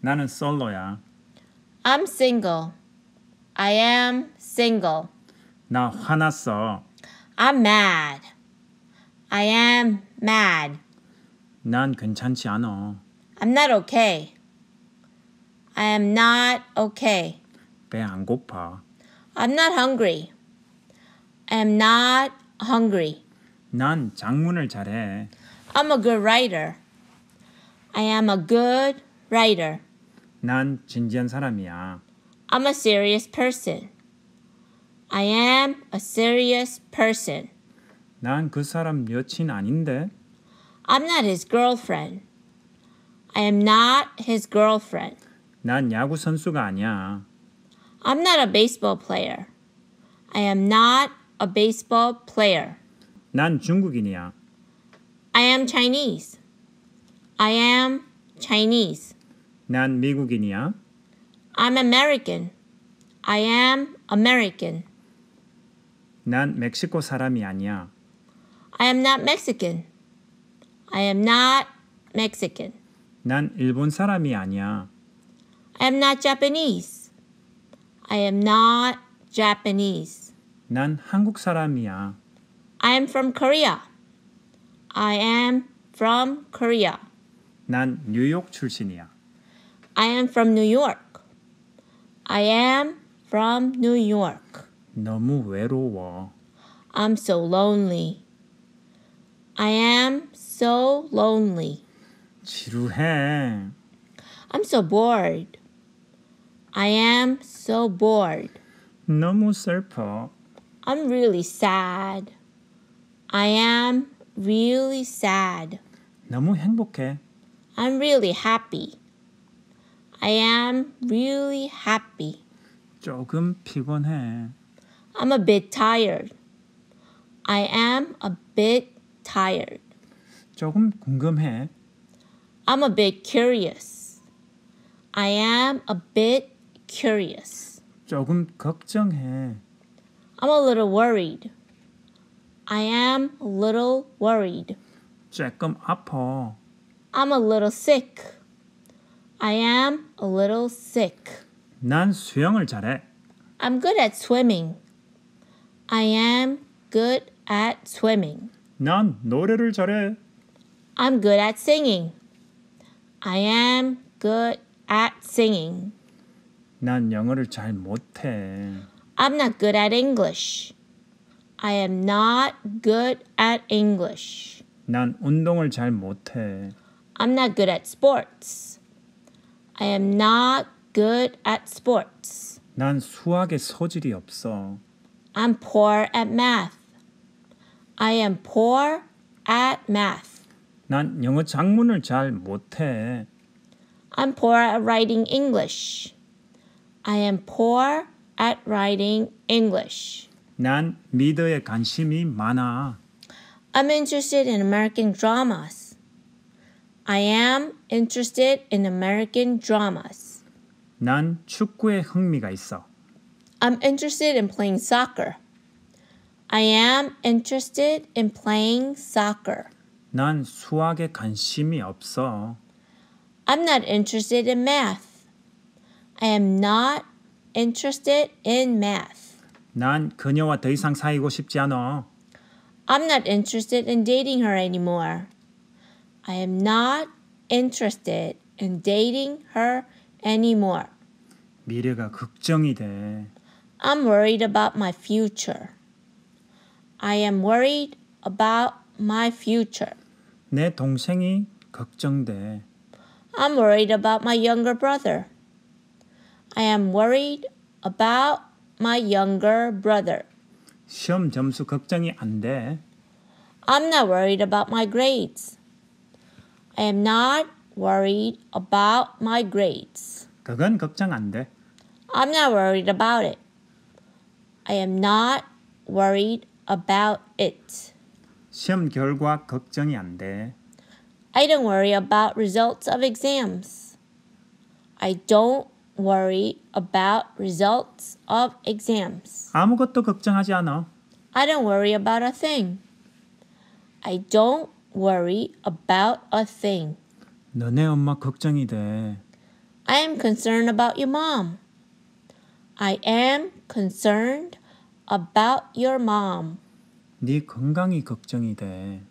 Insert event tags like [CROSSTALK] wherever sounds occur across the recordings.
나는 솔로야. I'm single. I am single. 나 화났어. I'm mad. I am mad. 난 괜찮지 않아. I'm not okay. I am not okay. 배 안 고파. I'm not hungry. I'm not hungry. 난 작문을 잘해. I'm a good writer. I am a good writer. 난 진지한 사람이야. I'm a serious person. I am a serious person. 난 그 사람 여친 아닌데. I'm not his girlfriend. I am not his girlfriend. 난 야구 선수가 아니야. I'm not a baseball player. I am not a baseball player. 난 중국인이야. I am Chinese. I am Chinese. 난 미국인이야. I'm American. I am American. 난 멕시코 사람이 아니야. I am not Mexican. I am not Mexican. 난 일본 사람이 아니야. I am not Japanese. I am not Japanese. 난 한국 사람이야. I am from Korea. I am from Korea. 난 뉴욕 출신이야. I am from New York. I am from New York. 너무 외로워. I'm so lonely. I am so lonely. 지루해. I'm so bored. I am so bored. 너무 슬퍼. I'm really sad. I am really sad. 너무 행복해. I'm really happy. I am really happy. 조금 피곤해. I'm a bit tired. I am a bit tired. 조금 궁금해. I'm a bit curious. I am a bit curious. 조금 걱정해. I'm a little worried. I am a little worried. 조금 아파. I'm a little sick. I am a little sick. 난 수영을 잘해. I'm good at swimming. I am good at swimming. 난 노래를 잘해. I'm good at singing. I am good at singing. 난 영어를 잘 못해. I'm not good at English. I am not good at English. 난 운동을 잘 못해. I'm not good at sports. I am not good at sports. 난 수학에 소질이 없어. I'm poor at math. I am poor at math. 난 영어 작문을 잘 못해. I'm poor at writing English. I am poor at writing English. 난 미드에 관심이 많아. I'm interested in American dramas. I am interested in American dramas. 난 축구에 흥미가 있어. I'm interested in playing soccer. I am interested in playing soccer. 난 수학에 관심이 없어. I'm not interested in math. I am not interested in math. 난 그녀와 더 이상 사귀고 싶지 않아. I'm not interested in dating her anymore. I am not interested in dating her anymore. 미래가 걱정이 돼. I'm worried about my future. I am worried about my future. 내 동생이 걱정돼. I'm worried about my younger brother. I am worried about my younger brother. 시험 점수 걱정이 안 돼. I'm not worried about my grades. I am not worried about my grades. 그건 걱정 안 돼. I'm not worried about it. I am not worried about it. 시험 결과 걱정이 안 돼. I don't worry about results of exams. I don't worry about results of exams. 아무것도 걱정하지 않아. I don't worry about a thing. I don't worry about a thing. 너네 엄마 걱정이 돼. I am concerned about your mom. I am concerned about your mom. 네 건강이 걱정이 돼.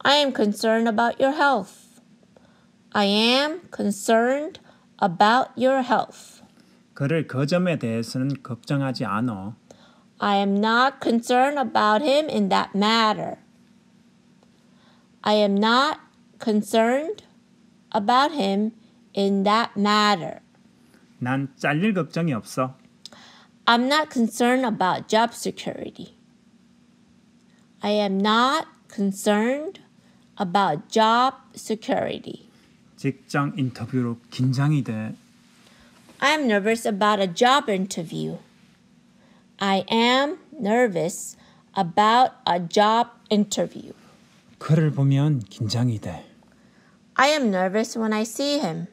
I am concerned about your health. I am concerned about your health. 그를 그 점에 대해서는 걱정하지 I am not concerned about him in that matter. I am not concerned about him in that matter. 난 잘릴 걱정이 없어. I'm not concerned about job security. I am not concerned about job security. 직장 인터뷰로 긴장이 돼. I'm nervous about a job interview. I am nervous about a job interview. 그를 보면 긴장이 돼. I am nervous when I see him.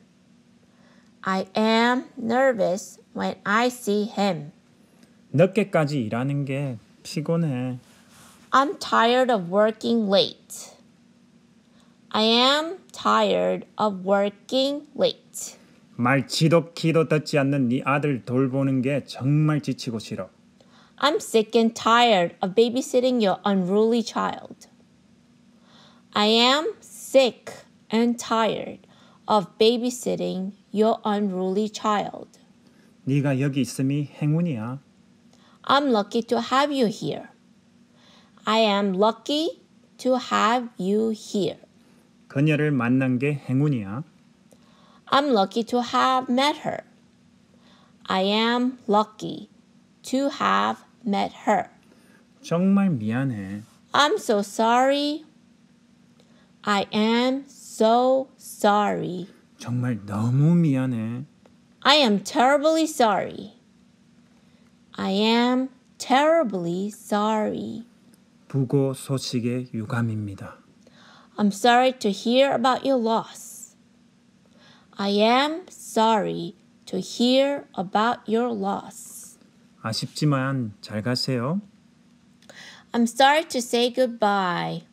I am nervous when I see him. 늦게까지 일하는 게 피곤해. I'm tired of working late. I am tired of working late. 키도 듣지 않는 네 아들 돌보는 게 정말 지치고 싫어. I'm sick and tired of babysitting your unruly child. I am sick and tired of babysitting your unruly child. 네가 여기 있음이 행운이야. I'm lucky to have you here. I am lucky to have you here. 그녀를 만난 게 행운이야. I'm lucky to have met her. I am lucky to have met her. 정말 미안해. I'm so sorry. I am so sorry. 정말 너무 미안해. I am terribly sorry. I am terribly sorry. 부고 소식의 유감입니다. I'm sorry to hear about your loss. I am sorry to hear about your loss. 아쉽지만 잘 가세요. I'm sorry to say goodbye.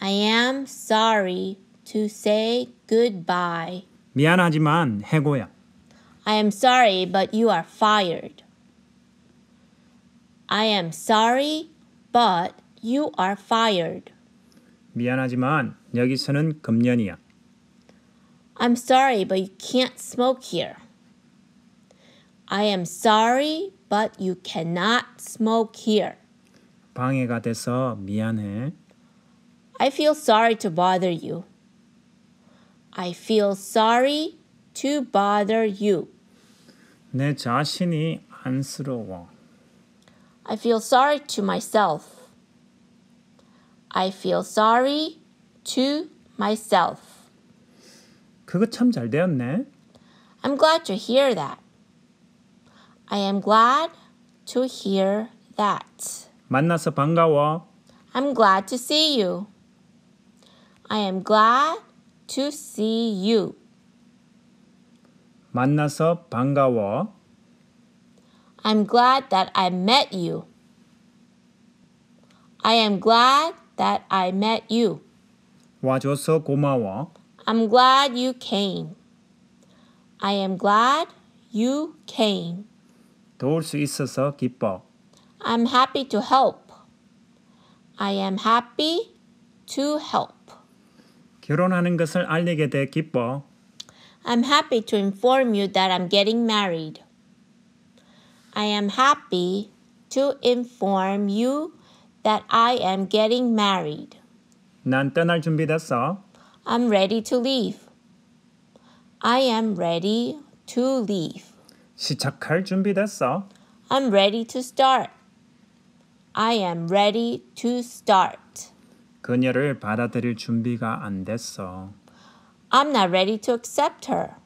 I am sorry to say goodbye. 미안하지만 해고야. I am sorry, but you are fired. I am sorry, but you are fired. 미안하지만 여기서는 금연이야. I'm sorry, but you can't smoke here. I am sorry, but you cannot smoke here. 방해가 돼서 미안해. I feel sorry to bother you. I feel sorry to bother you. 내 자신이 안쓰러워. I feel sorry to myself. I feel sorry to myself. 그거 잘 되었네. I'm glad to hear that. I am glad to hear that. 만나서 반가워. I'm glad to see you. I am glad to see you. 만나서 반가워. I'm glad that I met you. I am glad that I met you. 와줘서 고마워. I'm glad you came. I am glad you came. 도울 수 있어서 기뻐. I'm happy to help. I am happy to help. 결혼하는 것을 알리게 돼 기뻐. I'm happy to inform you that I'm getting married. I am happy to inform you that I am getting married. 난 준비됐어. I'm ready to leave. I am ready to leave. 시작할 준비됐어. I'm ready to start. I am ready to start. 그녀를 받아들일 준비가 안 됐어. I'm not ready to accept her.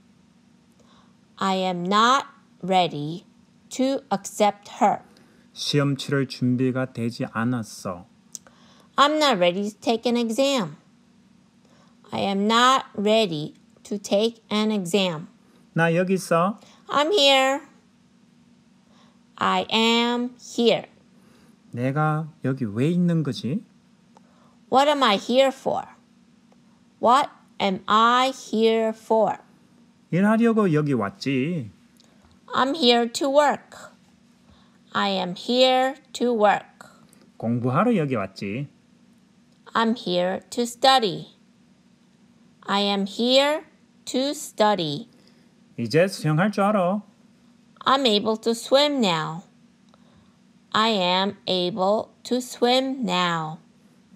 I am not ready to accept her. 시험 치를 준비가 되지 않았어. I'm not ready to take an exam. I am not ready to take an exam. 나 여기 있어. I'm here. I am here. 내가 여기 왜 있는 거지? What am I here for? What am I here for? 일하려고 여기 왔지. I'm here to work. I am here to work. 공부하러 여기 왔지. I'm here to study. I am here to study. 이제 수영할 줄 알아. I'm able to swim now. I am able to swim now.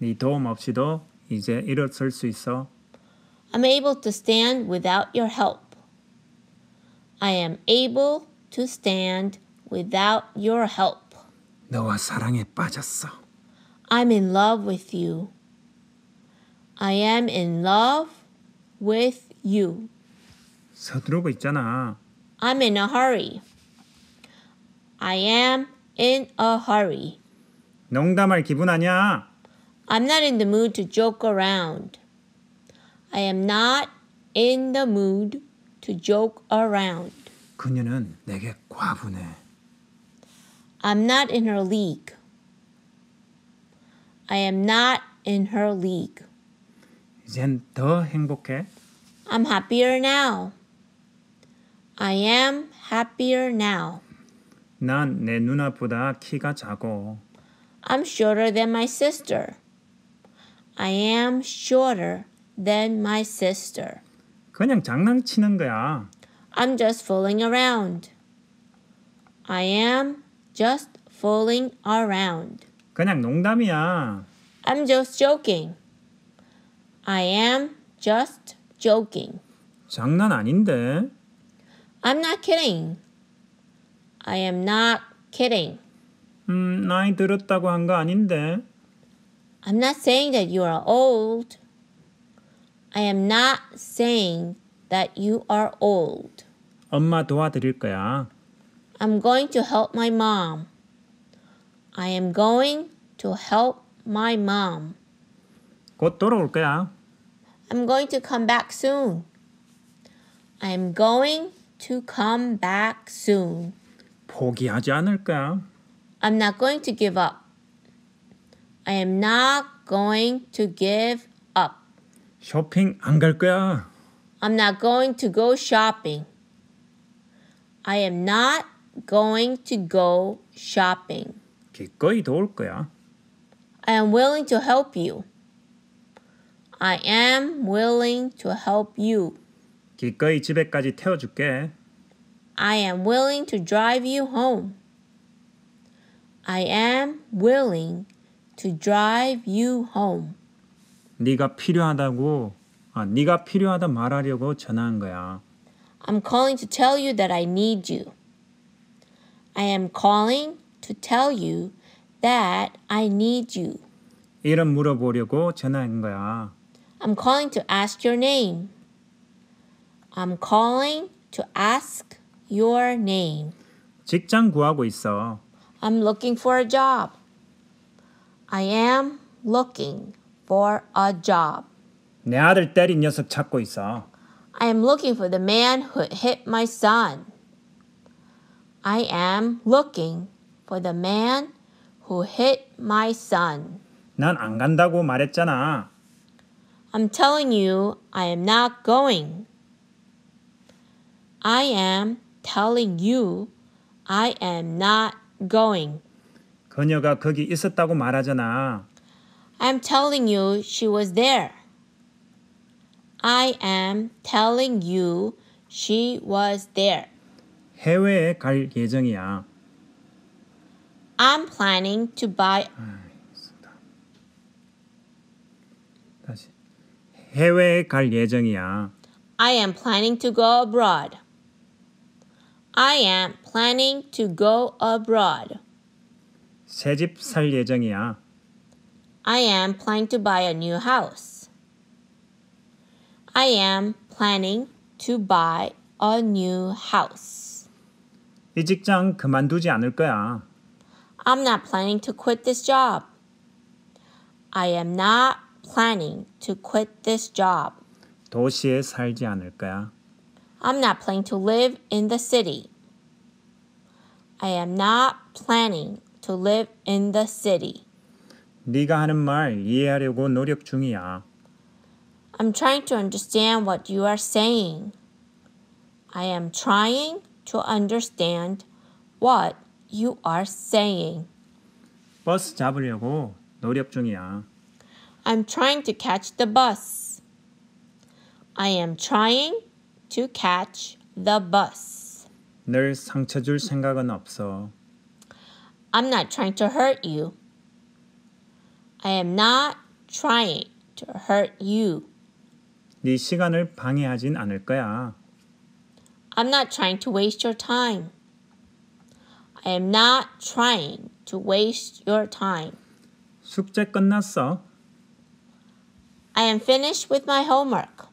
네 도움 없이도 이제 일어설 수 있어. I'm able to stand without your help. I am able to stand without your help. 너와 사랑에 빠졌어. I'm in love with you. I am in love with you. 서두르고 있잖아. I'm in a hurry. I am in a hurry. 농담할 기분 아니야. I'm not in the mood to joke around. I am not in the mood to joke around. 그녀는 내게 과분해. I'm not in her league. I am not in her league. 이젠 더 행복해. I'm happier now. I am happier now. 내 누나보다 키가 작어. I'm shorter than my sister. I am shorter than my sister. 그냥 장난치는 거야. I'm just fooling around. I am just fooling around. 그냥 농담이야. I'm just joking. I am just joking. 장난 아닌데. I'm not kidding. I am not kidding. 음, 나이 들었다고 거 아닌데. I'm not saying that you are old. I am not saying that you are old. 엄마 도와드릴 거야. I'm going to help my mom. I am going to help my mom. 곧 돌아올 거야. I'm going to come back soon. I'm going to come back soon. 포기하지 않을 거야. I'm not going to give up. I am not going to give up. 쇼핑 갈 거야. I'm not going to go shopping. I am not going to go shopping. 기꺼이 도울 거야. I am willing to help you. I am willing to help you. 기꺼이 집에까지 태워줄게. I am willing to drive you home. I am willing to drive you home. 네가 필요하다고 아, 네가 필요하다 말하려고 전화한 거야. I'm calling to tell you that I need you. I am calling to tell you that I need you. 이름 물어보려고 전화한 거야. I'm calling to ask your name. I'm calling to ask your name. 직장 구하고 있어. I'm looking for a job. I am looking for a job. 내 아들 때린 녀석 찾고 있어. I am looking for the man who hit my son. I am looking for the man who hit my son. 난 안 간다고 말했잖아. I'm telling you, I am not going. I am telling you, I am not going. 그녀가 거기 있었다고 말하잖아. I'm telling you, she was there. I am telling you, she was there. 해외에 갈 예정이야. I'm planning to buy 알겠습니다. 다시 해외에 갈 예정이야. I am planning to go abroad. I am planning to go abroad. 새집살 예정이야. I am planning to buy a new house. I am planning to buy a new house. 이 직장 그만두지 않을 거야. I'm not planning to quit this job. I am not planning to quit this job. 도시에 살지 않을 거야. I'm not planning to live in the city. I am not planning to live in the city. 네가 하는 말 이해하려고 노력 중이야. I'm trying to understand what you are saying. I am trying to understand what you are saying. 버스 잡으려고 노력 중이야. I'm trying to catch the bus. I am trying to catch the bus. 널 상처 줄 생각은 없어. I'm not trying to hurt you. I am not trying to hurt you. 네 시간을 방해하진 않을 거야. I'm not trying to waste your time. I am not trying to waste your time. 숙제 끝났어. I am finished with my homework.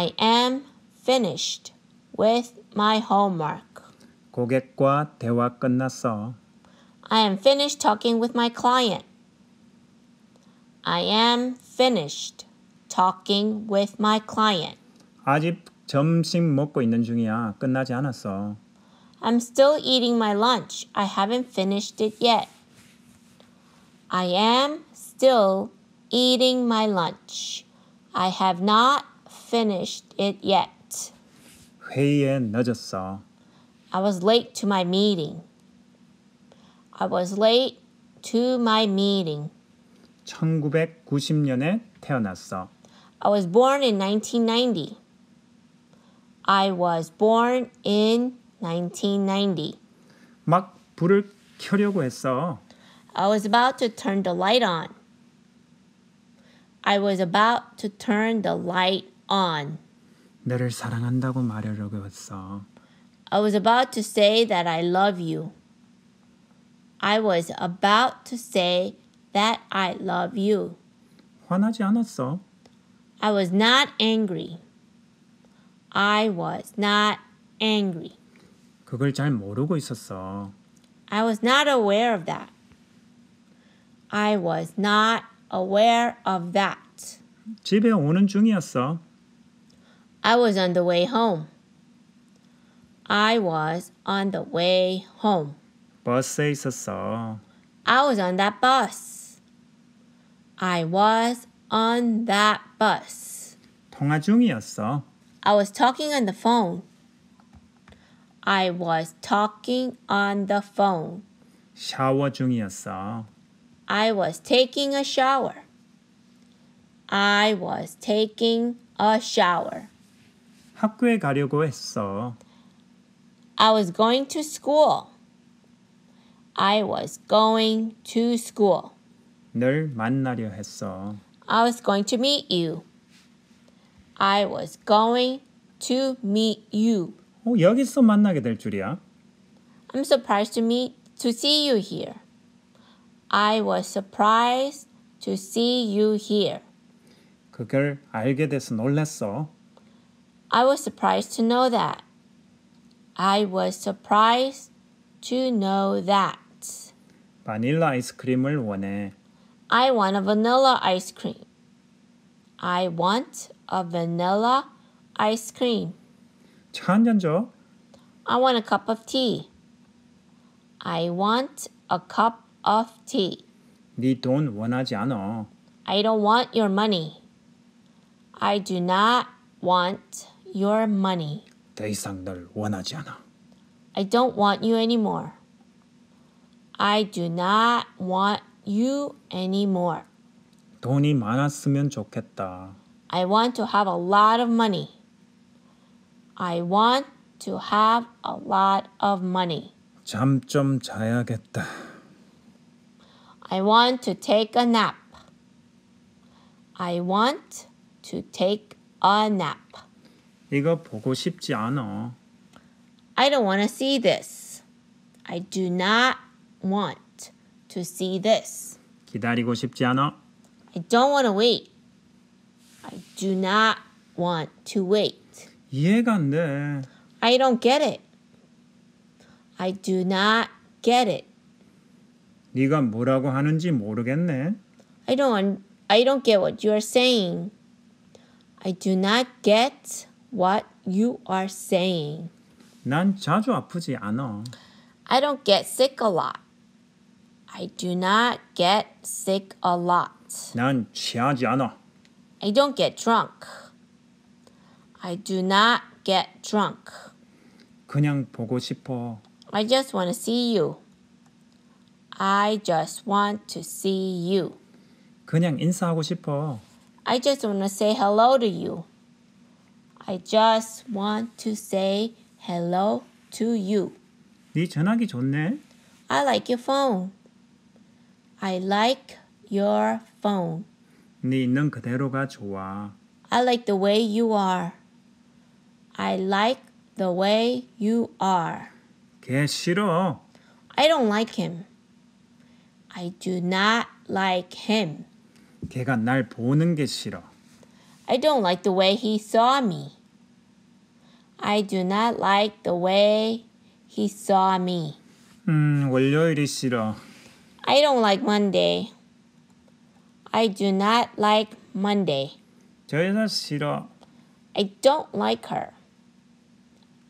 I am finished with my homework. 고객과 대화 끝났어. I am finished talking with my client. I am finished talking with my client. 아직 점심 먹고 있는 중이야. 끝나지 않았어. I'm still eating my lunch. I haven't finished it yet. I am still eating my lunch. I have not finished it yet. 회의에 늦었어. I was late to my meeting. I was late to my meeting. 1990년에 태어났어. I was born in 1990. I was born in 1990. 막 불을 켜려고 했어. I was about to turn the light on. I was about to turn the light on. 너를 사랑한다고 말하려고 했어. I was about to say that I love you. I was about to say that I love you. 화나지 않았어. I was not angry. I was not angry. 그걸 잘 모르고 있었어. I was not aware of that. I was not aware of that. 집에 오는 중이었어. I was on the way home. I was on the way home. 버스에 있었어. I was on that bus. I was on that bus. 통화 중이었어. I was talking on the phone. I was talking on the phone. 샤워 중이었어. I was taking a shower. I was taking a shower. 학교에 가려고 했어. I was going to school. I was going to school. 널 만나려 했어. I was going to meet you. I was going to meet you. 어, 여기서 만나게 될 줄이야. I'm surprised to meet to see you here. I was surprised to see you here. 그걸 알게 돼서 놀랐어. I was surprised to know that. I was surprised to know that. 바닐라 아이스크림을 원해. I want a vanilla ice cream. I want a vanilla ice cream. 차 줘. I want a cup of tea. I want a cup of tea. 네돈 원하지 않아. I don't want your money. I do not want your money. 더 이상 널 원하지 않아. I don't want you anymore. I do not want you anymore. 돈이 많았으면 좋겠다. I want to have a lot of money. I want to have a lot of money. 자야겠다. I want to take a nap. I want to take a nap. 이거 보고 싶지 않아. I don't want to see this. I do not want to see this. 기다리고 싶지 않아. I don't want to wait. I do not want to wait. 이해가 안 돼. I don't get it. I do not get it. 네가 뭐라고 하는지 모르겠네. I don't I don't get what you are saying. I do not get what you are saying. 난 자주 아프지 않아. I don't get sick a lot. I do not get sick a lot. 난 취하지 않아. I don't get drunk. I do not get drunk. 그냥 보고 싶어. I just want to see you. I just want to see you. 그냥 인사하고 싶어. I just want to say hello to you. I just want to say hello to you. 네 전화기 좋네. I like your phone. I like your phone. 네 있는 그대로가 좋아. I like the way you are. I like the way you are. 걔 싫어. I don't like him. I do not like him. 걔가 날 보는 게 싫어. I don't like the way he saw me. I do not like the way he saw me. 음, 월요일이 싫어. I don't like Monday. I do not like Monday. 저 싫어. I don't like her.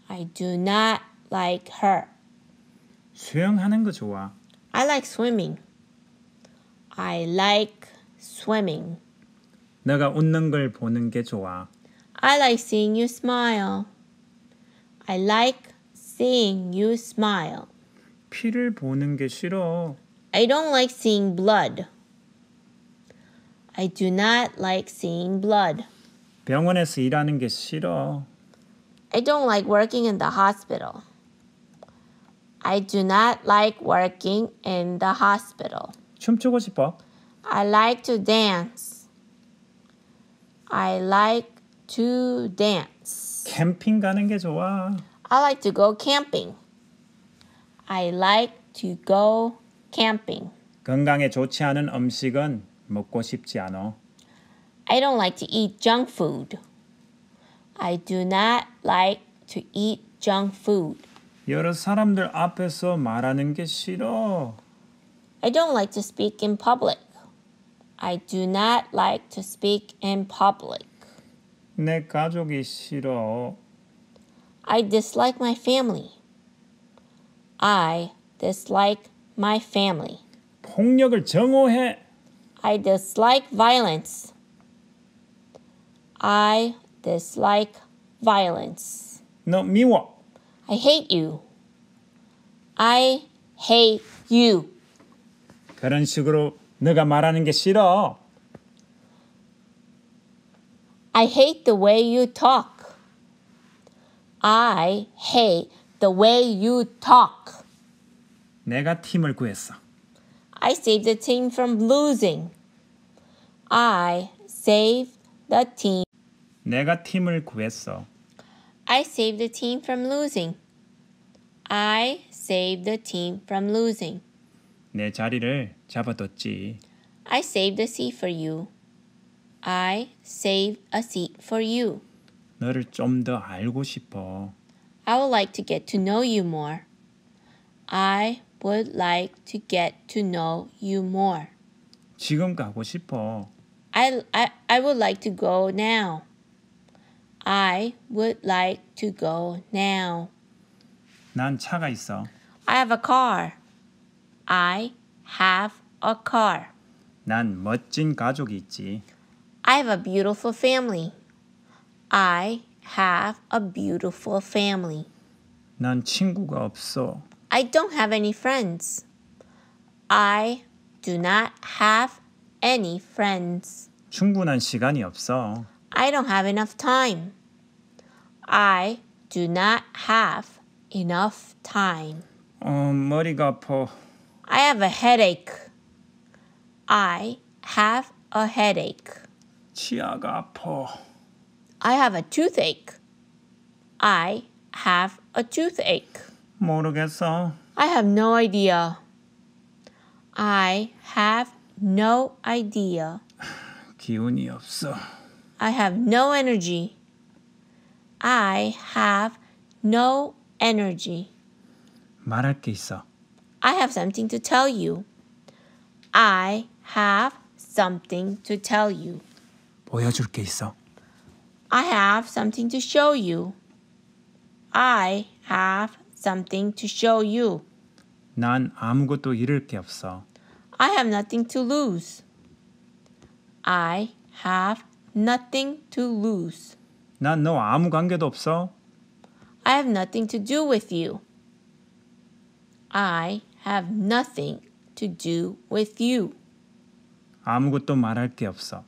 I do not like her. 수영하는 거 좋아. I like swimming. I like swimming. 내가 웃는 걸 보는 게 좋아. I like seeing you smile. I like seeing you smile. 피를 보는 게 싫어. I don't like seeing blood. I do not like seeing blood. 병원에서 일하는 게 싫어. I don't like working in the hospital. I do not like working in the hospital. 춤추고 싶어. I like to dance. I like to dance. 캠핑 가는 게 좋아. I like to go camping. I like to go camping. 건강에 좋지 않은 음식은 먹고 싶지 않아. I don't like to eat junk food. I do not like to eat junk food. 여러 사람들 앞에서 말하는 게 싫어. I don't like to speak in public. I do not like to speak in public. 내 가족이 싫어. I dislike my family. I dislike my family. 폭력을 정오해. I dislike violence. I dislike violence. No, miło. I hate you. I hate you. 그런 식으로 네가 말하는 게 싫어. I hate the way you talk. I hate the way you talk. 내가 팀을 구했어. I saved the team from losing. I saved the team. 내가 팀을 구했어. I saved the team from losing. I saved the team from losing. 내 자리를 잡아뒀지. I saved a seat for you. I saved a seat for you. 너를 좀 더 알고 싶어. I would like to get to know you more. I would like to get to know you more. 지금 가고 싶어. I, I, I would like to go now. I would like to go now. 난 차가 있어. I have a car. I have a car. 난 멋진 가족이 있지. I have a beautiful family. I have a beautiful family. 난 친구가 없어. I don't have any friends. I do not have any friends. 충분한 시간이 없어. I don't have enough time. I do not have enough time. 어, 머리가 아파. I have a headache. I have a headache. 치아가 아파. I have a toothache. I have a toothache. 모르겠어. I have no idea. I have no idea. [SIGHS] 기운이 없어. I have no energy. I have no energy. 말할 게 있어. I have something to tell you. I have something to tell you. 보여줄 게 있어. I have something to show you. I have something to show you. 난 아무것도 잃을 게 없어. I have nothing to lose. I have nothing to lose. 아무 관계도 없어. I have nothing to do with you. I have nothing to do with you. 아무것도 말할 게 없어.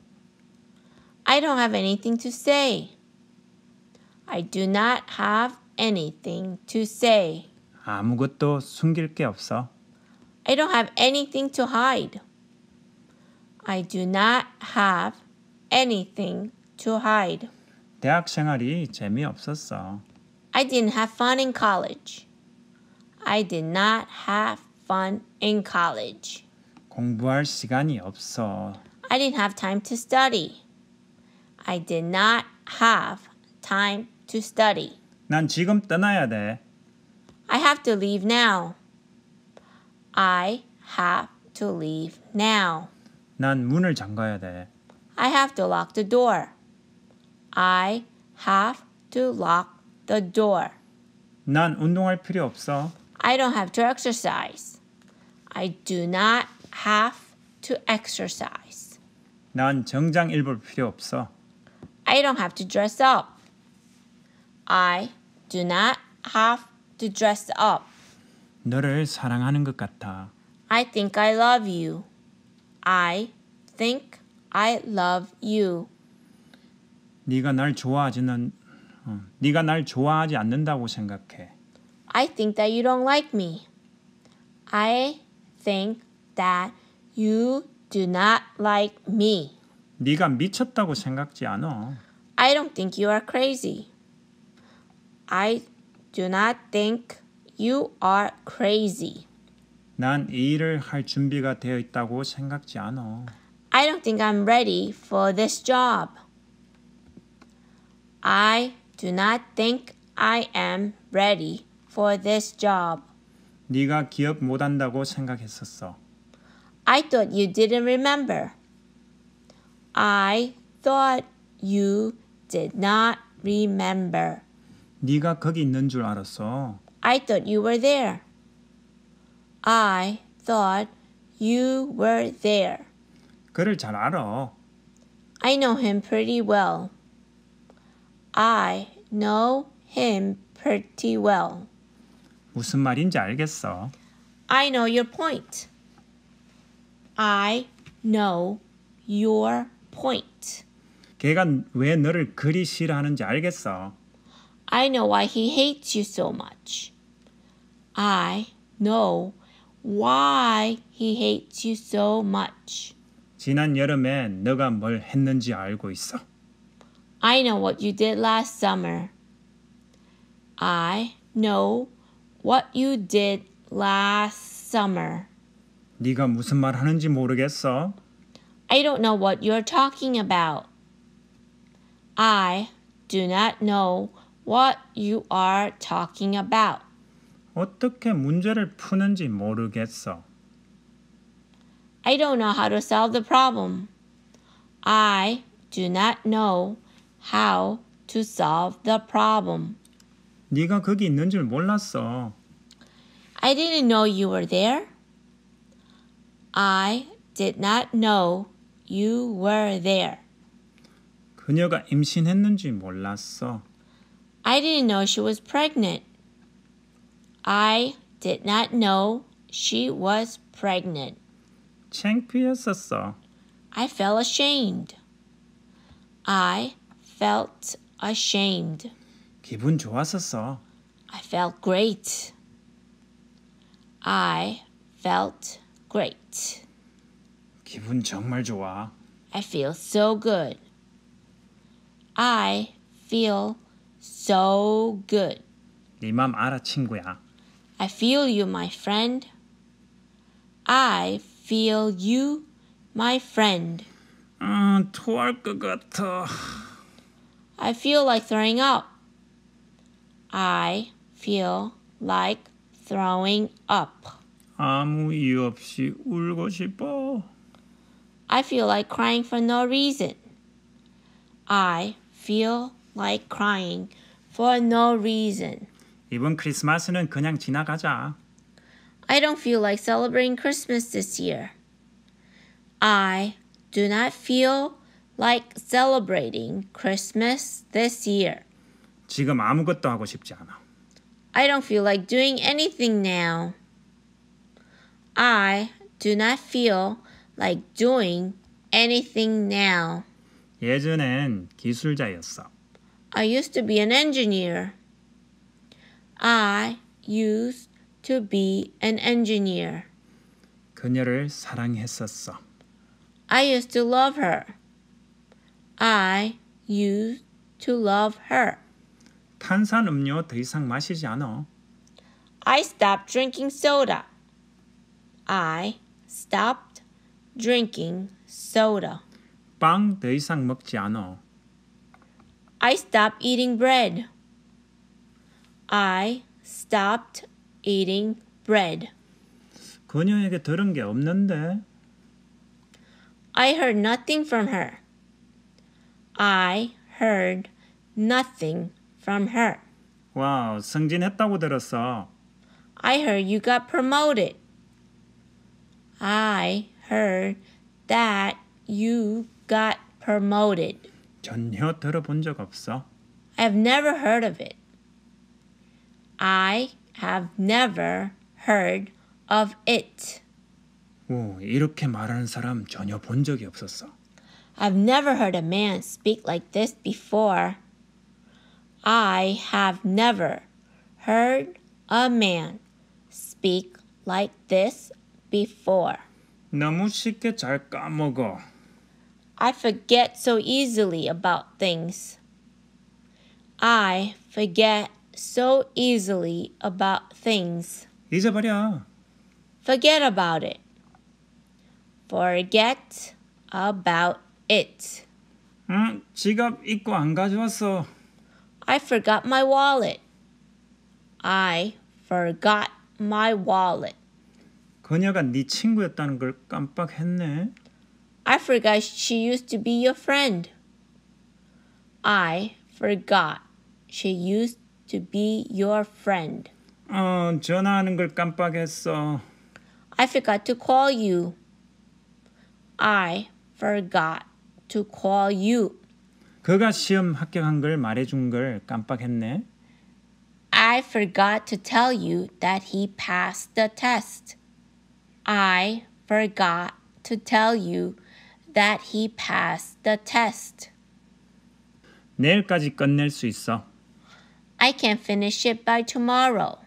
I don't have anything to say. I do not have anything to say. 아무것도 숨길 게 없어. I don't have anything to hide. I do not have anything to hide. 대학 생활이 재미없었어. I didn't have fun in college. I did not have fun in college. 공부할 시간이 없어. I didn't have time to study. I did not have time to study. 난 지금 떠나야 돼. I have to leave now. I have to leave now. 난 문을 잠가야 돼. I have to lock the door. I have to lock the door. 난 운동할 필요 없어. I don't have to exercise. I do not have to exercise. 난 정장 입을 필요 없어. I don't have to dress up. I Do not have to dress up. 너를 사랑하는 것 같아. I think I love you. I think I love you. 네가 날 좋아하지는 어, 네가 날 좋아하지 않는다고 생각해. I think that you don't like me. I think that you do not like me. 네가 미쳤다고 생각지 않아. I don't think you are crazy. I do not think you are crazy. 난 이 일을 할 준비가 되어 있다고 생각지 않아. I don't think I'm ready for this job. I do not think I am ready for this job. 네가 기억 못 한다고 생각했었어. I thought you didn't remember. I thought you did not remember. 네가 거기 있는 줄 알았어. I thought you were there. I thought you were there. 그를 잘 알아. I know him pretty well. I know him pretty well. 무슨 말인지 알겠어. I know your point. I know your point. 걔가 왜 너를 그리 싫어하는지 알겠어. I know why he hates you so much. I know why he hates you so much. 지난 여름에 너가 뭘 했는지 알고 있어. I know what you did last summer. I know what you did last summer. 네가 무슨 말 하는지 모르겠어. I don't know what you're talking about. I do not know what you are talking about. 어떻게 문제를 푸는지 모르겠어. I don't know how to solve the problem. I do not know how to solve the problem. 네가 거기 있는 줄 몰랐어. I didn't know you were there. I did not know you were there. 그녀가 임신했는지 몰랐어. I didn't know she was pregnant. I did not know she was pregnant. 창피했었어. I felt ashamed. I felt ashamed. 기분 좋았었어. I felt great. I felt great. 기분 정말 좋아. I feel so good. I feel so good. 알아 친구야. I feel you, my friend. I feel you, my friend. 토할 것 같아. I feel like throwing up. I feel like throwing up. 아무 이유 없이 울고 싶어. I feel like crying for no reason. I feel like crying for no reason. 이번 크리스마스는 그냥 지나가자. I don't feel like celebrating Christmas this year. I do not feel like celebrating Christmas this year. 지금 아무것도 하고 싶지 않아. I don't feel like doing anything now. I do not feel like doing anything now. 예전엔 기술자였어. I used to be an engineer. I used to be an engineer. 그녀를 사랑했었어. I used to love her. I used to love her. 탄산 음료 더 이상 마시지 않아. I stopped drinking soda. I stopped drinking soda. 빵더 이상 먹지 않아. I stopped eating bread. I stopped eating bread. 그녀에게 들은 게 없는데. I heard nothing from her. I heard nothing from her. wow, 승진했다고 들었어. I heard you got promoted. I heard that you got promoted. 전혀 들어본 적 없어. I've never heard of it. I have never heard of it. 오, 이렇게 말하는 사람 전혀 본 적이 없었어. I've never heard a man speak like this before. I have never heard a man speak like this before. 너무 쉽게 잘 까먹어. I forget so easily about things. I forget so easily about things. 잊어버려. Forget about it. Forget about it. 응, 지갑 잊고 안 가져왔어. I forgot my wallet. I forgot my wallet. 그녀가 네 친구였다는 걸 깜빡했네. I forgot she used to be your friend. I forgot she used to be your friend. 어, 전화하는 걸 깜빡했어. I forgot to call you. I forgot to call you. 그가 시험 합격한 걸 말해준 걸 깜빡했네. I forgot to tell you that he passed the test. I forgot to tell you that he passed the test. 내일까지 끝낼 수 있어. I can finish it by tomorrow.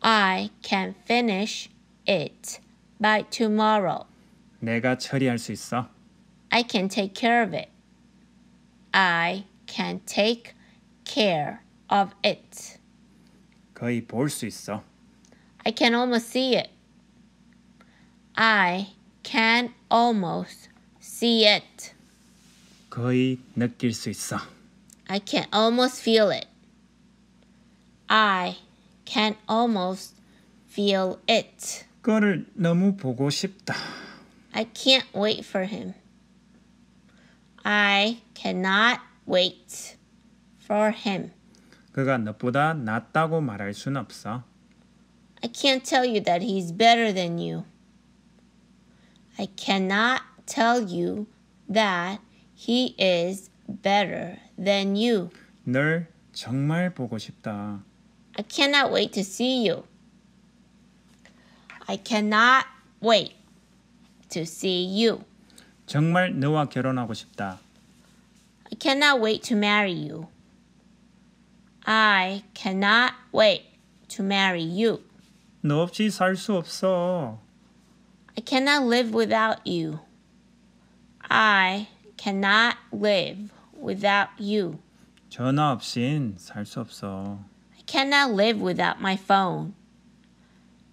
I can finish it by tomorrow. 내가 처리할 수 있어. I can take care of it. I can take care of it. 거의 있어. I can almost see it. I can almost see it. 거의 느낄 수 있어. I can almost feel it. I can almost feel it. 그거를 너무 보고 싶다. I can't wait for him. I cannot wait for him. 그가 너보다 낫다고 말할 순 없어. I can't tell you that he's better than you. I cannot tell you that he is better than you. 널 정말 보고 싶다. I cannot wait to see you. I cannot wait to see you. 정말 너와 결혼하고 싶다. I cannot wait to marry you. I cannot wait to marry you. 너 없이 살 수 없어. I cannot live without you. I cannot live without you. 전화 없인 살 수 없어. I cannot live without my phone.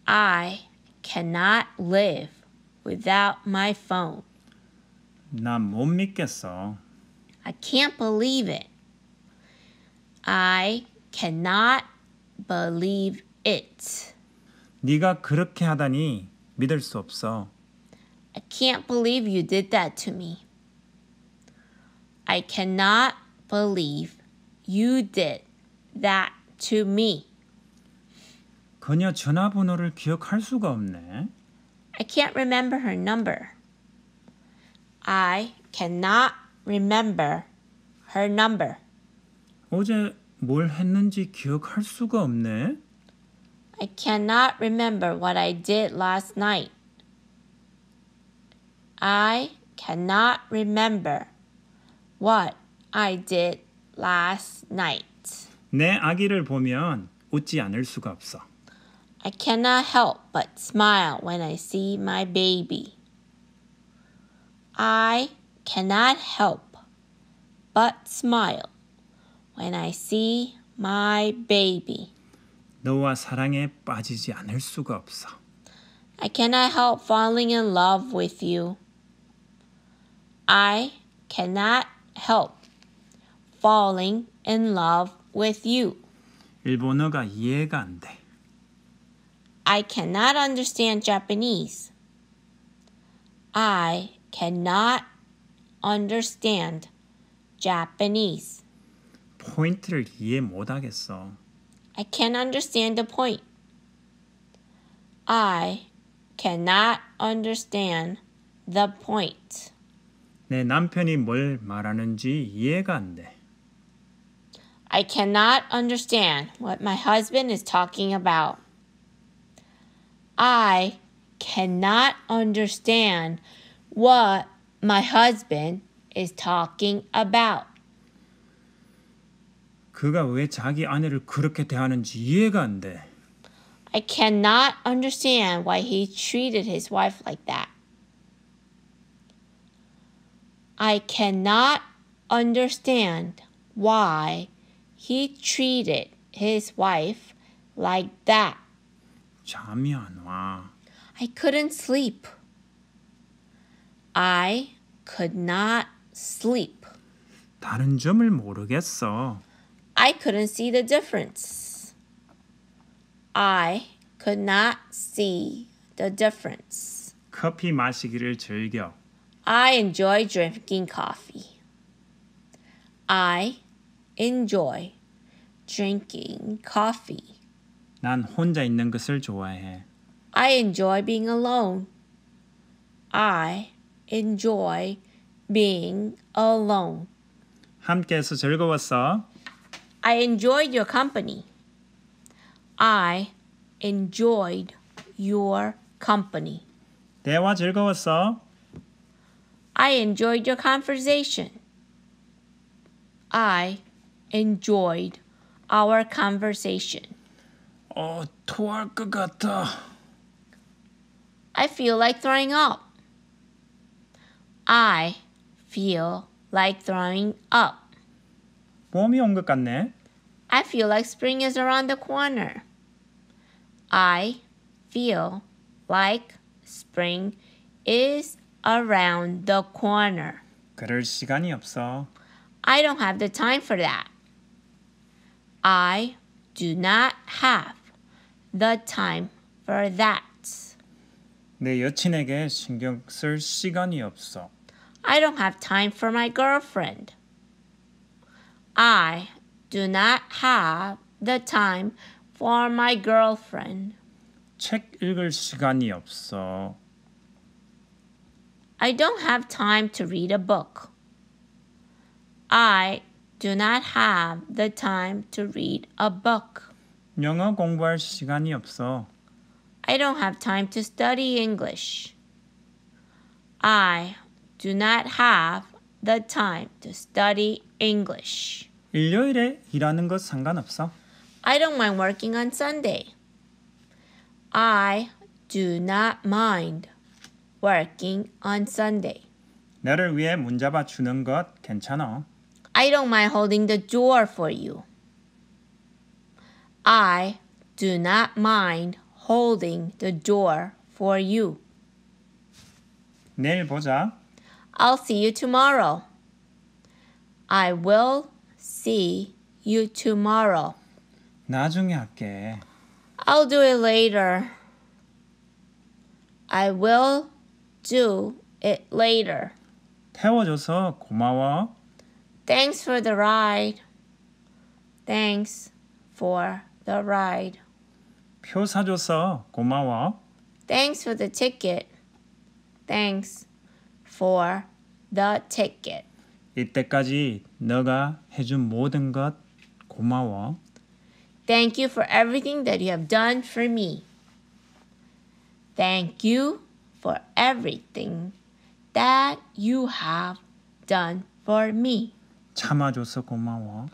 I cannot live without my phone. 난못 믿겠어. I can't believe it. I cannot believe it. 네가 그렇게 하다니 믿을 수 없어. I can't believe you did that to me. I cannot believe you did that to me. 그녀 전화번호를 기억할 수가 없네. I can't remember her number. I cannot remember her number. 어제 뭘 했는지 기억할 수가 없네. I cannot remember what I did last night. I cannot remember what I did last night. 내 아기를 보면 웃지 않을 수가 없어. I cannot help but smile when I see my baby. I cannot help but smile when I see my baby. 너와 사랑에 빠지지 않을 수가 없어. I cannot help falling in love with you. I cannot help falling in love with you. 일본어가 이해가 안 돼. I cannot understand Japanese. I cannot understand Japanese. 포인트를 이해 못 하겠어. I can't understand the point. I cannot understand the point. 내 남편이 뭘 말하는지 이해가 안 돼. I cannot understand what my husband is talking about. I cannot understand what my husband is talking about. 그가 왜 자기 아내를 그렇게 대하는지 이해가 안 돼. I cannot understand why he treated his wife like that. I cannot understand why he treated his wife like that. 잠이 안 와. I couldn't sleep. I could not sleep. 다른 점을 모르겠어. I couldn't see the difference. I could not see the difference. 커피 마시기를 즐겨. I enjoy drinking coffee. I enjoy drinking coffee. 난 혼자 있는 것을 좋아해. I enjoy being alone. I enjoy being alone. 함께해서 즐거웠어. I enjoyed your company. I enjoyed your company. 대화 즐거웠어. I enjoyed your conversation. I enjoyed our conversation. 어, 토할 것 같아. I feel like throwing up. I feel like throwing up. 봄이 같네. I feel like spring is around the corner. I feel like spring is around the corner. 그럴 시간이 없어. I don't have the time for that. I do not have the time for that. 내 여친에게 신경 쓸 시간이 없어. I don't have time for my girlfriend. I do not have the time for my girlfriend. 책 읽을 시간이 없어. I don't have time to read a book. I do not have the time to read a book. 영어 공부할 시간이 없어. I don't have time to study English. I do not have the time to study English. 일요일에 일하는 것 상관없어. I don't mind working on Sunday. I do not mind working on Sunday. 너를 위해 문 잡아 주는 것 괜찮아. I don't mind holding the door for you. I do not mind holding the door for you. 내일 보자. I'll see you tomorrow. I will see you tomorrow. 나중에 할게. I'll do it later. I will do it later. 태워줘서 고마워. Thanks for the ride. Thanks for the ride. 표 사줘서 고마워. Thanks for the ticket. Thanks for the ticket. 이때까지 너가 해준 모든 것 고마워. Thank you for everything that you have done for me. Thank you for everything that you have done for me. 참아줘서 고마워.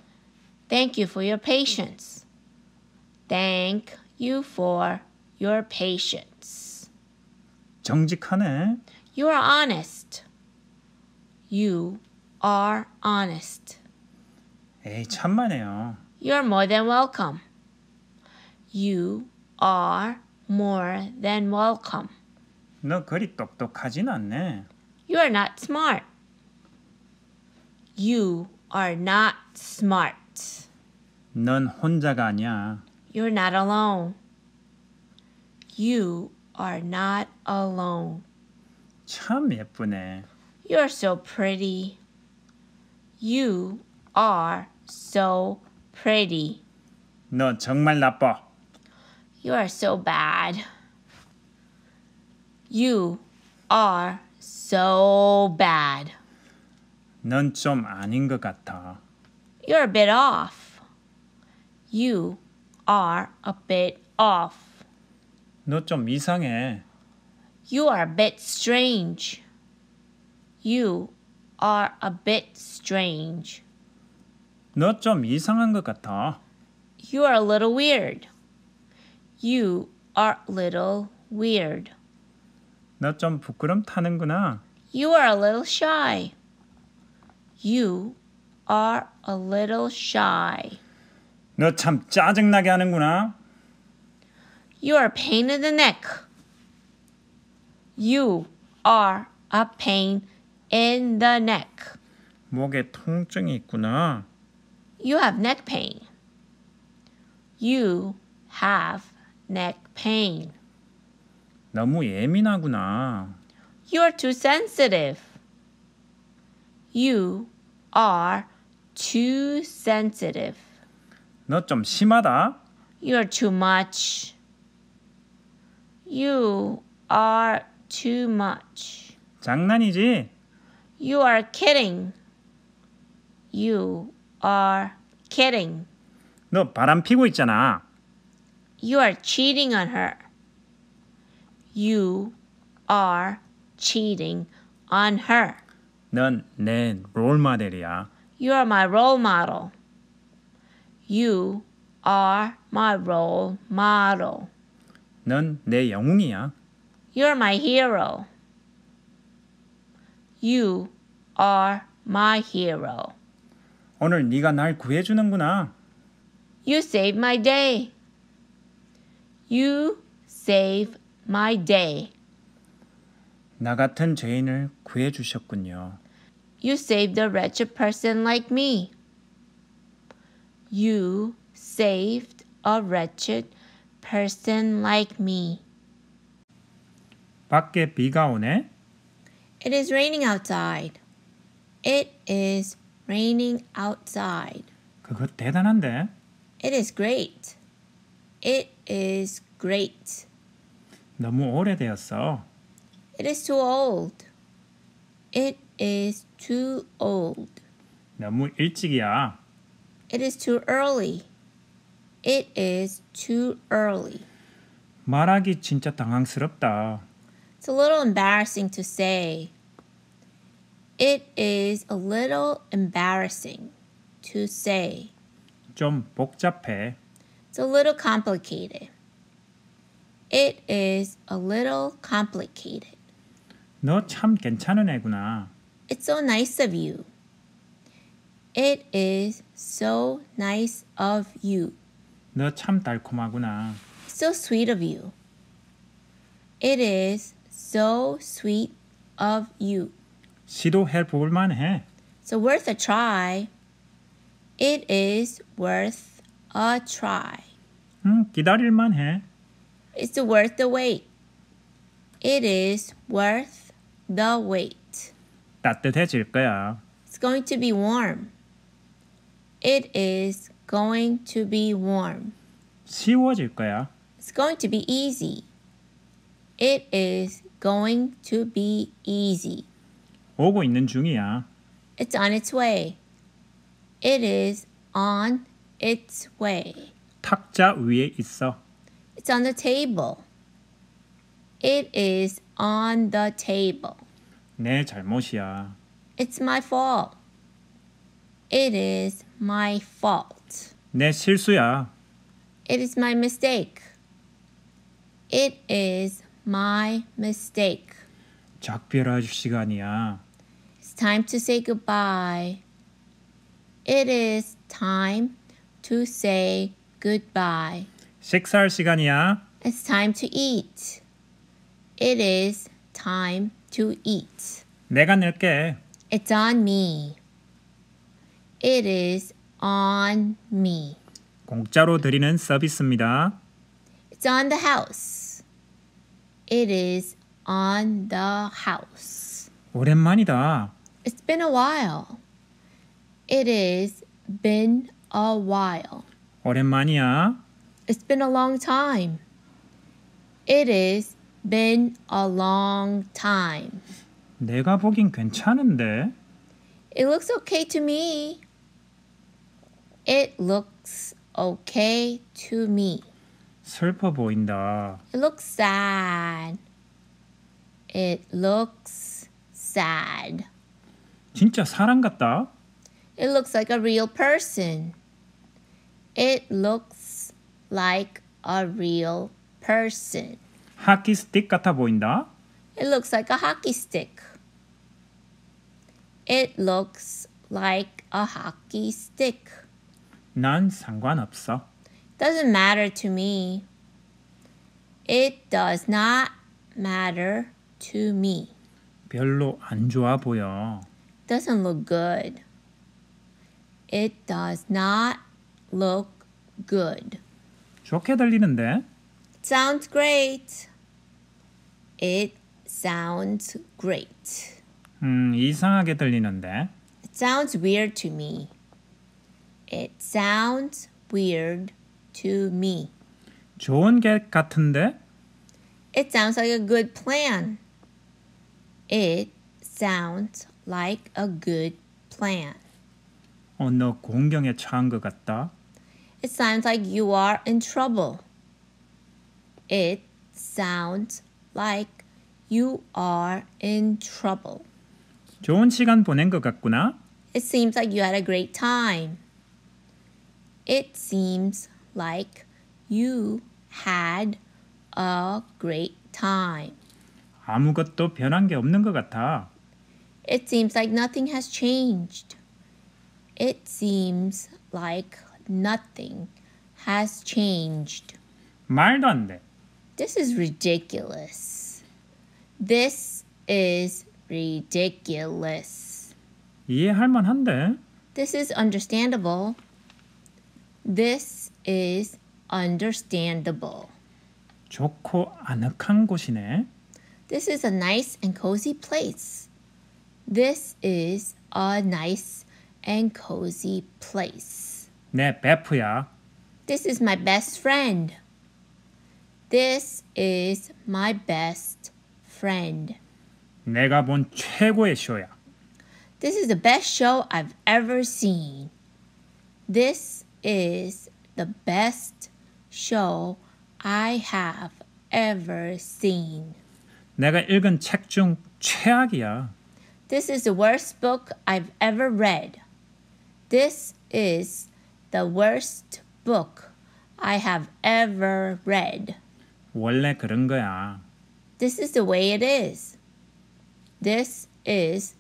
Thank you for your patience. Thank you for your patience. 정직하네. You are honest. You are honest. 에이, 참만해요. You're more than welcome. You are more than welcome. 너 그리 똑똑하진 않네. You are not smart. You are not smart. 넌 혼자가 아니야. You're not alone. You are not alone. 참 예쁘네. You're so pretty. You are so pretty. 너 정말 나빠. You are so bad. You are so bad. 넌 좀 아닌 것 같아. You're a bit off. You are a bit off. 너 좀 이상해. You are a bit strange. You are a bit strange. 이상한 것 같아. You are a little weird. You are a little weird. 부끄럼 타는구나. You are a little shy. You are a little shy. 짜증나게 하는구나. You are a pain in the neck. You are a pain in the neck. 목에 통증이 있구나. You have neck pain. You have neck pain. 너무 예민하구나. You are too sensitive. You are too sensitive. 너 좀 심하다. You are too much. You are too much. 장난이지? You are kidding. You are kidding. 너 바람 있잖아. You are cheating on her. You are cheating on her. You are my role model. You are my role model. 내 영웅이야. You're my hero. You are my hero. 오늘 네가 날 구해주는구나. You saved my day. You save my day. 나 같은 죄인을 구해 주셨군요. You saved a wretched person like me. You saved a wretched person like me. 밖에 비가 오네. It is raining outside. It is raining outside. 그거 대단한데? It is great. It is great. 너무 오래되었어. It is too old. It is too old. 너무 일찍이야. It is too early. It is too early. 말하기 진짜 당황스럽다. It's a little embarrassing to say. It is a little embarrassing to say. 좀 복잡해. It's a little complicated. It is a little complicated. 괜찮은 애구나. It's so nice of you. It is so nice of you. It's 달콤하구나. So sweet of you. It is so sweet of you. 시도 해볼 만해. So worth a try. It is worth a try. 음, hmm, 기다릴 만해. It's worth the wait. It is worth the wait. 따뜻해질 거야. It's going to be warm. It is going to be warm. 쉬워질 거야. It's going to be easy. It is going to be easy. 오고 있는 중이야. It's on its way. It is on its way. 탁자 위에 있어. It's on the table. It is on the table. 내 잘못이야. It's my fault. It is my fault. 내 실수야. It is my mistake. It is my mistake. 작별할 시간이야. time to say goodbye. It is time to say goodbye. 식사할 시간이야. It's time to eat. It is time to eat. 내가 낼게. It's on me. It is on me. 공짜로 드리는 서비스입니다. It's on the house. It is on the house. 오랜만이다. It's been a while. It is been a while. 오랜만이야. It's been a long time. It is been a long time. 내가 보긴 괜찮은데. It looks okay to me. It looks okay to me. 슬퍼 보인다. It looks sad. It looks sad. 진짜 사람 같다. It looks like a real person. It looks like a real person. 하키 스틱 같아 보인다. It looks like a hockey stick. It looks like a hockey stick. 난 상관없어. Doesn't matter to me. It does not matter to me. 별로 안 좋아 보여. doesn't look good. It does not look good. 좋게 들리는데. Sounds great. It sounds great. 음, 이상하게 들리는데. It sounds weird to me. It sounds weird to me. 좋은 계획 같은데. It sounds like a good plan. It sounds like a good plan. 어, 너 공경에 처한 것 같다. It sounds like you are in trouble. It sounds like you are in trouble. 좋은 시간 보낸 것 같구나. It seems like you had a great time. It seems like you had a great time. 아무것도 변한 게 없는 것 같아. It seems like nothing has changed. It seems like nothing has changed. 말도 안 돼. This is ridiculous. This is ridiculous. 이해할 만한데. This is understandable. This is understandable. 좋고 아늑한 곳이네. This is a nice and cozy place. This is a nice and cozy place. 내 베프야. This is my best friend. This is my best friend. 내가 본 최고의 쇼야. This is the best show I've ever seen. This is the best show I have ever seen. 내가 읽은 책 중 최악이야. This is the worst book I've ever read. This is the worst book I have ever read. 원래 그런 거야. This is the way it is. This is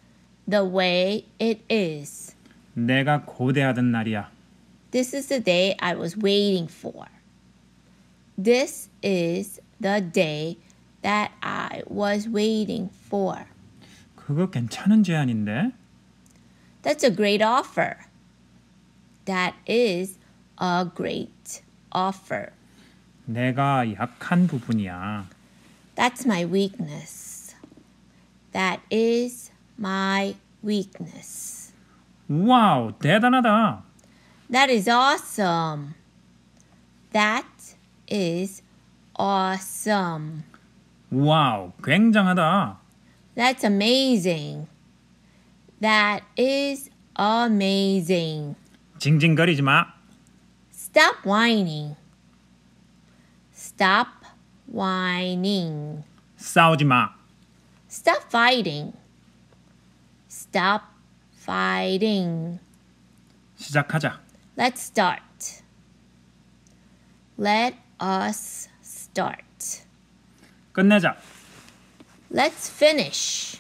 the way it is. 내가 고대하던 날이야. This is the day I was waiting for. This is the day that I was waiting for. 그거 괜찮은 제안인데. That's a great offer. That is a great offer. 내가 약한 부분이야. That's my weakness. That is my weakness. 와우, 대단하다. That is awesome. That is awesome. 와우, 굉장하다. That's amazing. That is amazing. 징징거리지 마. Stop whining. Stop whining. 싸우지 마. Stop fighting. Stop fighting. 시작하자. Let's start. Let us start. 끝내자. Let's finish.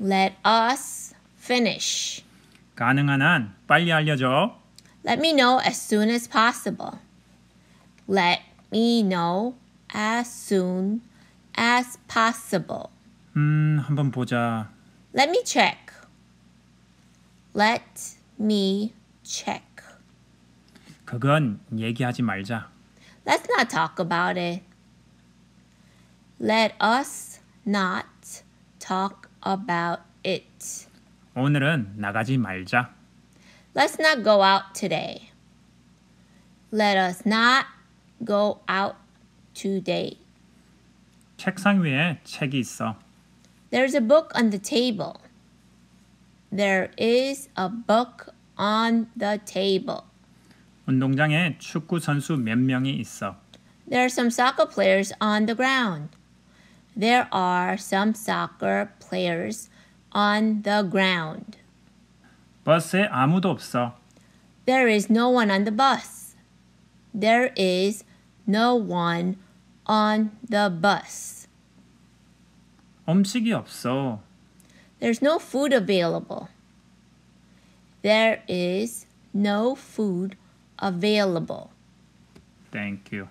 Let us finish. 가능한 한 빨리 알려줘. Let me know as soon as possible. Let me know as soon as possible. 음, 한번 보자. Let me check. Let me check. 그건 얘기하지 말자. Let's not talk about it. Let us not talk about it. 오늘은 나가지 말자. Let's not go out today. Let us not go out today. 책상 위에 책이 있어. There's a book on the table. There is a book on the table. 운동장에 축구 선수 몇 명이 있어. There are some soccer players on the ground. There are some soccer players on the ground. 버스에 아무도 없어. There is no one on the bus. There is no one on the bus. 음식이 없어. There's no food available. There is no food available. Thank you.